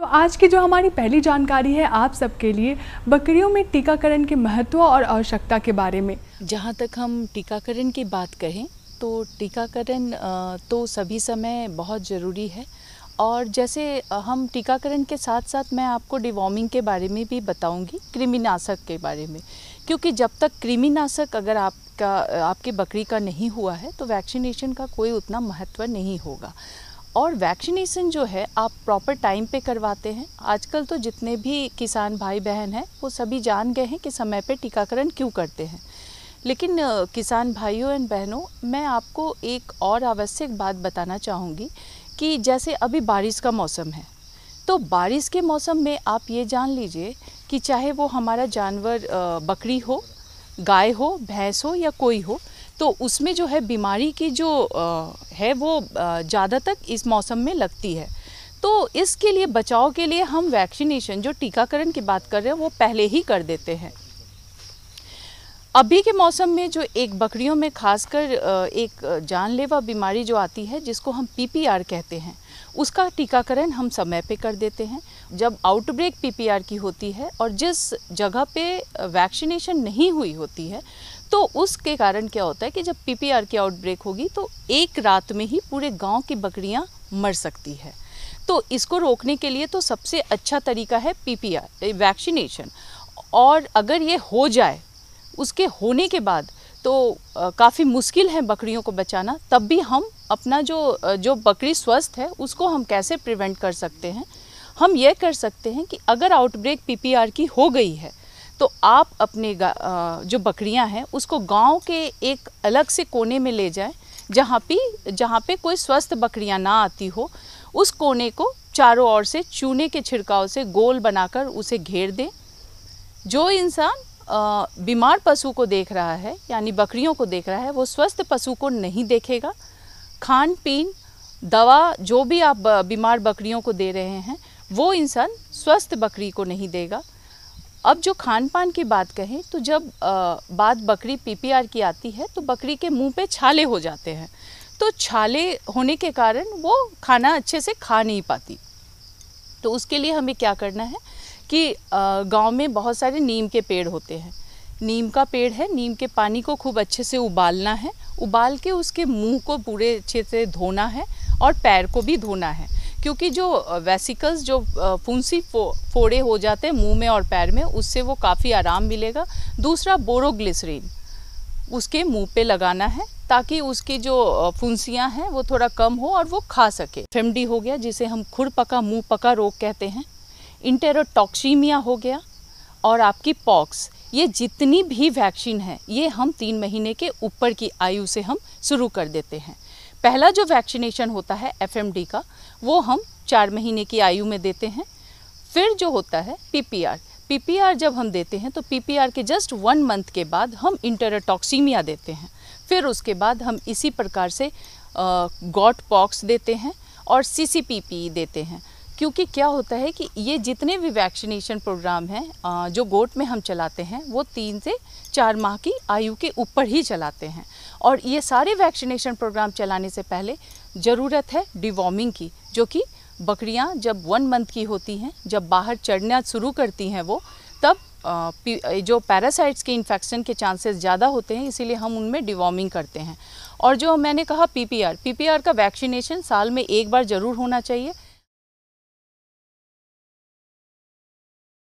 तो आज की जो हमारी पहली जानकारी है आप सबके लिए बकरियों में टीकाकरण के महत्व और आवश्यकता के बारे में जहाँ तक हम टीकाकरण की बात कहें तो टीकाकरण तो सभी समय बहुत ज़रूरी है और जैसे हम टीकाकरण के साथ साथ मैं आपको डिवॉर्मिंग के बारे में भी बताऊंगी कृमिनाशक के बारे में क्योंकि जब तक कृमिनाशक अगर आपका आपके बकरी का नहीं हुआ है तो वैक्सीनेशन का कोई उतना महत्व नहीं होगा और वैक्सीनेशन जो है आप प्रॉपर टाइम पे करवाते हैं आजकल तो जितने भी किसान भाई बहन हैं वो सभी जान गए हैं कि समय पे टीकाकरण क्यों करते हैं लेकिन किसान भाइयों एंड बहनों मैं आपको एक और आवश्यक बात बताना चाहूँगी कि जैसे अभी बारिश का मौसम है तो बारिश के मौसम में आप ये जान लीजिए कि चाहे वो हमारा जानवर बकरी हो गाय हो भैंस हो या कोई हो तो उसमें जो है बीमारी की जो है वो ज़्यादा तक इस मौसम में लगती है तो इसके लिए बचाव के लिए हम वैक्सीनेशन जो टीकाकरण की बात कर रहे हैं वो पहले ही कर देते हैं अभी के मौसम में जो एक बकरियों में खासकर एक जानलेवा बीमारी जो आती है जिसको हम पीपीआर कहते हैं उसका टीकाकरण हम समय पे कर देते हैं जब आउटब्रेक पीपीआर की होती है और जिस जगह पे वैक्सीनेशन नहीं हुई होती है तो उसके कारण क्या होता है कि जब पीपीआर की आउटब्रेक होगी तो एक रात में ही पूरे गांव की बकरियां मर सकती है तो इसको रोकने के लिए तो सबसे अच्छा तरीका है पीपीआर वैक्सीनेशन और अगर ये हो जाए उसके होने के बाद तो काफ़ी मुश्किल है बकरियों को बचाना तब भी हम अपना जो जो बकरी स्वस्थ है उसको हम कैसे प्रिवेंट कर सकते हैं हम यह कर सकते हैं कि अगर आउटब्रेक पीपीआर की हो गई है तो आप अपने जो बकरियां हैं उसको गांव के एक अलग से कोने में ले जाएं जहाँ पे जहाँ पे कोई स्वस्थ बकरियां ना आती हो उस कोने को चारों ओर से चूने के छिड़काव से गोल बनाकर उसे घेर दें जो इंसान बीमार पशु को देख रहा है यानी बकरियों को देख रहा है वो स्वस्थ पशु को नहीं देखेगा खान पीन दवा जो भी आप बीमार बकरियों को दे रहे हैं वो इंसान स्वस्थ बकरी को नहीं देगा अब जो खान पान की बात कहें तो जब आ, बात बकरी पीपीआर की आती है तो बकरी के मुंह पे छाले हो जाते हैं तो छाले होने के कारण वो खाना अच्छे से खा नहीं पाती तो उसके लिए हमें क्या करना है कि गांव में बहुत सारे नीम के पेड़ होते हैं नीम का पेड़ है नीम के पानी को खूब अच्छे से उबालना है उबाल के उसके मुंह को पूरे अच्छे से धोना है और पैर को भी धोना है क्योंकि जो वेसिकल्स जो फुंसी फो, फोड़े हो जाते हैं मुंह में और पैर में उससे वो काफ़ी आराम मिलेगा दूसरा बोरोग्लिसरीन उसके मुंह पे लगाना है ताकि उसकी जो फुंसियाँ हैं वो थोड़ा कम हो और वो खा सके फेमडी हो गया जिसे हम खुर पका मुँह पका रोग कहते हैं इंटेरोटॉक्सीमिया हो गया और आपकी पॉक्स ये जितनी भी वैक्सीन है ये हम तीन महीने के ऊपर की आयु से हम शुरू कर देते हैं पहला जो वैक्सीनेशन होता है एफ का वो हम चार महीने की आयु में देते हैं फिर जो होता है पीपीआर पीपीआर जब हम देते हैं तो पीपीआर के जस्ट वन मंथ के बाद हम इंटरटॉक्सीमिया देते हैं फिर उसके बाद हम इसी प्रकार से गॉट पॉक्स देते हैं और सी देते हैं क्योंकि क्या होता है कि ये जितने भी वैक्सीनेशन प्रोग्राम हैं जो गोट में हम चलाते हैं वो तीन से चार माह की आयु के ऊपर ही चलाते हैं और ये सारे वैक्सीनेशन प्रोग्राम चलाने से पहले ज़रूरत है डिवॉर्मिंग की जो कि बकरियां जब वन मंथ की होती हैं जब बाहर चढ़ना शुरू करती हैं वो तब जो पैरासाइट्स के इन्फेक्शन के चांसेस ज़्यादा होते हैं इसीलिए हम उनमें डिवॉर्मिंग करते हैं और जो मैंने कहा पीपीआर पीपीआर का वैक्सीनेशन साल में एक बार ज़रूर होना चाहिए